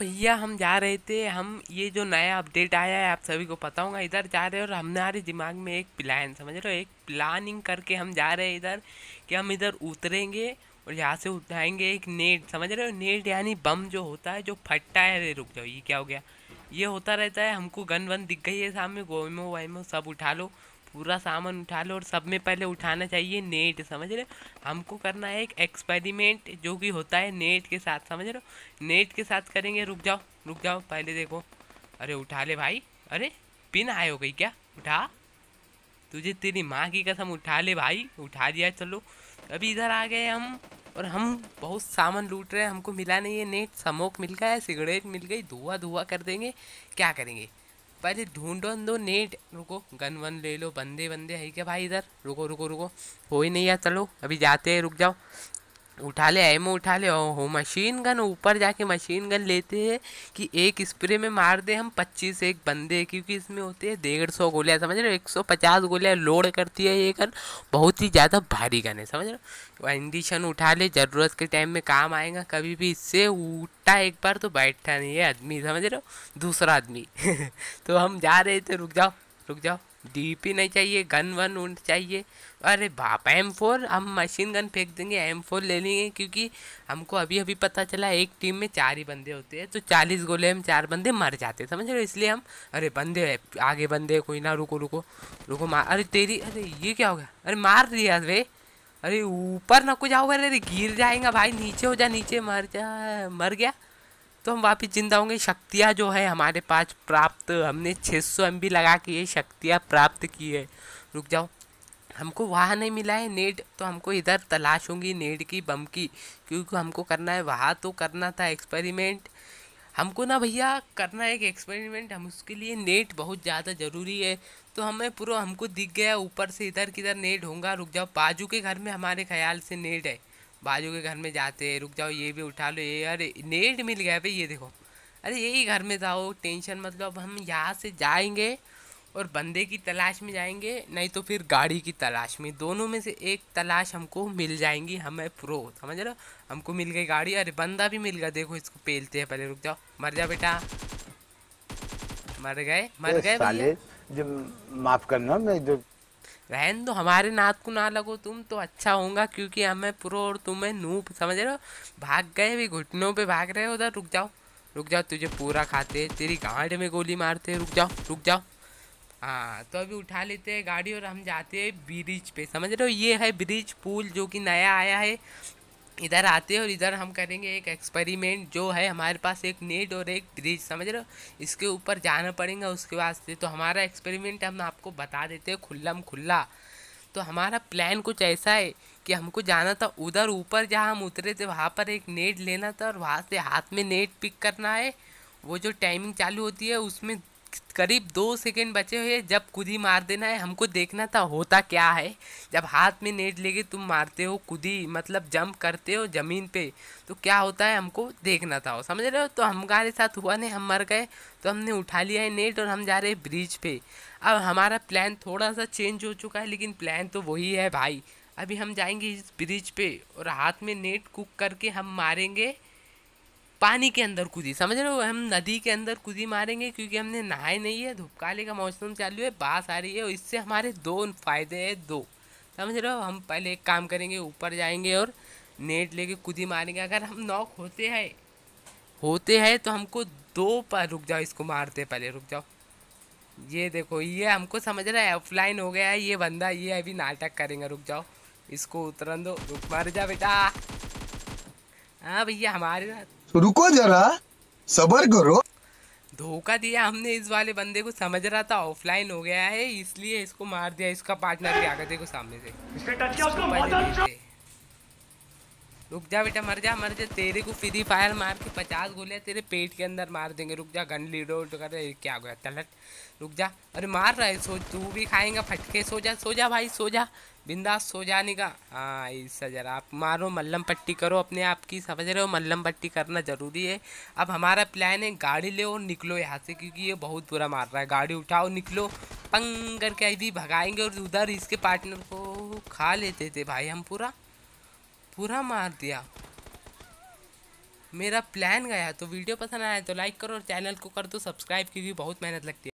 भैया हम जा रहे थे हम ये जो नया अपडेट आया है आप सभी को पता होगा इधर जा रहे हैं और हमने हमारे दिमाग में एक प्लान समझ रहे हो एक प्लानिंग करके हम जा रहे हैं इधर कि हम इधर उतरेंगे और यहाँ से उठाएंगे एक नेट समझ रहे हो नेट यानी बम जो होता है जो फटता है अरे रुक जाओ ये क्या हो गया ये होता रहता है हमको गन वन दिख गई है सामने गोमो वाइमो सब उठा लो पूरा सामान उठा लो और सब में पहले उठाना चाहिए नेट समझ रहे हमको करना है एक एक्सपेरिमेंट जो कि होता है नेट के साथ समझ रहे नेट के साथ करेंगे रुक जाओ रुक जाओ पहले देखो अरे उठा ले भाई अरे पिन आए हो गई क्या उठा तुझे तेरी माँ की कसम उठा ले भाई उठा दिया चलो अभी इधर आ गए हम और हम बहुत सामान लूट रहे हैं हमको मिला नहीं है नेट समोक मिल गया है सिगरेट मिल गई धुआं धुआं कर देंगे क्या करेंगे पहले ढूंढो दो नेट रुको गन वन ले लो बंदे बंदे है क्या भाई इधर रुको रुको रुको हो ही नहीं यार चलो अभी जाते हैं रुक जाओ उठा ले एमओ उठा ले हो मशीन गन ऊपर जाके मशीन गन लेते हैं कि एक स्प्रे में मार दे हम पच्चीस एक बंदे क्योंकि इसमें होते हैं डेढ़ सौ गोलियाँ समझ रहे हो एक सौ पचास गोलियाँ लोड करती है ये गन बहुत ही ज़्यादा भारी गन है समझ रहे हो इंडिशन उठा ले ज़रूरत के टाइम में काम आएगा कभी भी इससे उठा एक बार तो बैठा नहीं है आदमी समझ रहे हो दूसरा आदमी तो हम जा रहे थे रुक जाओ रुक जाओ डीपी नहीं चाहिए गन वन उन चाहिए अरे बाप एम फोर हम मशीन गन फेंक देंगे एम फोर ले लेंगे क्योंकि हमको अभी अभी पता चला एक टीम में चार ही बंदे होते हैं तो चालीस गोले में चार बंदे मर जाते समझ रहे इसलिए हम अरे बंदे आगे बंदे कोई ना रुको रुको रुको मार अरे तेरी अरे ये क्या हो गया अरे मार दिया है अरे ऊपर ना को जाओगे अरे गिर जाएगा भाई नीचे हो जा नीचे मर जा मर गया तो हम वापस जिंदा होंगे शक्तियाँ जो है हमारे पास प्राप्त हमने 600 सौ लगा के ये शक्तियाँ प्राप्त की है रुक जाओ हमको वहाँ नहीं मिला है नेट तो हमको इधर तलाश होंगी नेट की बम की क्योंकि हमको करना है वहाँ तो करना था एक्सपेरिमेंट हमको ना भैया करना है एक एक्सपेरिमेंट हम उसके लिए नेट बहुत ज़्यादा ज़रूरी है तो हमें पूरा हमको दिख गया ऊपर से इधर किधर नेट होगा रुक जाओ बाजू के घर में हमारे ख्याल से नेट है बाजू के घर में जाते हैं रुक जाओ ये भी उठा लो ये अरे नेट मिल गया भाई ये देखो अरे यही घर में जाओ टेंशन मतलब हम यहाँ से जाएंगे और बंदे की तलाश में जाएंगे नहीं तो फिर गाड़ी की तलाश में दोनों में से एक तलाश हमको मिल जाएंगी हमें प्रो समझ रहे हमको मिल गई गाड़ी अरे बंदा भी मिल गया देखो इसको पेलते हैं पहले रुक जाओ मर जा बेटा मर गए मर गए जो माफ करना मैं जो रहन दो हमारे नात को ना लगो तुम तो अच्छा होगा क्योंकि हमें पुरो और तुम्हें नूप समझ रहे हो भाग गए भी घुटनों पे भाग रहे हो उधर रुक जाओ रुक जाओ तुझे पूरा खाते तेरी गांड में गोली मारते रुक जाओ रुक जाओ हाँ तो अभी उठा लेते हैं गाड़ी और हम जाते हैं ब्रिज पे समझ रहे हो ये है ब्रिज पुल जो कि नया आया है इधर आते हैं और इधर हम करेंगे एक एक्सपेरिमेंट जो है हमारे पास एक नेट और एक ब्रिज समझ रहे हो इसके ऊपर जाना पड़ेगा उसके वास्ते तो हमारा एक्सपेरिमेंट हम आपको बता देते हैं खुल्लम खुल्ला तो हमारा प्लान कुछ ऐसा है कि हमको जाना था उधर ऊपर जहाँ हम उतरे थे वहाँ पर एक नेट लेना था और वहाँ से हाथ में नेट पिक करना है वो जो टाइमिंग चालू होती है उसमें करीब दो सेकेंड बचे हुए जब खुद ही मार देना है हमको देखना था होता क्या है जब हाथ में नेट लेके तुम मारते हो खुद ही मतलब जंप करते हो ज़मीन पे तो क्या होता है हमको देखना था समझ रहे हो तो हमारे साथ हुआ नहीं हम मर गए तो हमने उठा लिया है नेट और हम जा रहे हैं ब्रिज पे अब हमारा प्लान थोड़ा सा चेंज हो चुका है लेकिन प्लान तो वही है भाई अभी हम जाएंगे इस ब्रिज पे और हाथ में नेट कुक करके हम मारेंगे पानी के अंदर कूदी समझ रहे हो हम नदी के अंदर कूदी मारेंगे क्योंकि हमने नहाए नहीं है धुपकाले का मौसम चालू है बास आ रही है और इससे हमारे दो फायदे हैं दो समझ रहे हो हम पहले एक काम करेंगे ऊपर जाएंगे और नेट लेके कूदी मारेंगे अगर हम नॉक होते हैं होते हैं तो हमको दो पर रुक जाओ इसको मारते पहले रुक जाओ ये देखो ये हमको समझ रहा है ऑफलाइन हो गया है ये बंदा ये अभी नाटक करेंगे रुक जाओ इसको उतरन दो रुक मार जा बेटा हाँ भैया हमारे साथ तो रुको जरा सबर करो धोखा दिया हमने इस वाले बंदे को समझ रहा था ऑफलाइन हो गया है इसलिए इसको मार दिया इसका पार्टनर भी आ गया देखो सामने से टच रुक जा बेटा मर जा मर जा तेरे को फ्री फायर मार के पचास गोलियाँ तेरे पेट के अंदर मार देंगे रुक जा गन लीडो तो कर क्या हो गया तलट रुक जा अरे मार रहा है सो तू भी खाएंगा फटके सो जा सो जा भाई सो जा बिंदा सो जाने का हाँ ऐसा जरा आप मारो मल्लम पट्टी करो अपने आप की समझ रहे हो मल्लम पट्टी करना ज़रूरी है अब हमारा प्लान है गाड़ी ले और निकलो यहाँ से क्योंकि ये बहुत बुरा मार रहा है गाड़ी उठाओ निकलो पंग करके अभी भगाएंगे और उधर इसके पार्टनर को खा लेते थे भाई हम पूरा पूरा मार दिया मेरा प्लान गया तो वीडियो पसंद आया तो लाइक करो और चैनल को कर दो सब्सक्राइब क्योंकि बहुत मेहनत लगती है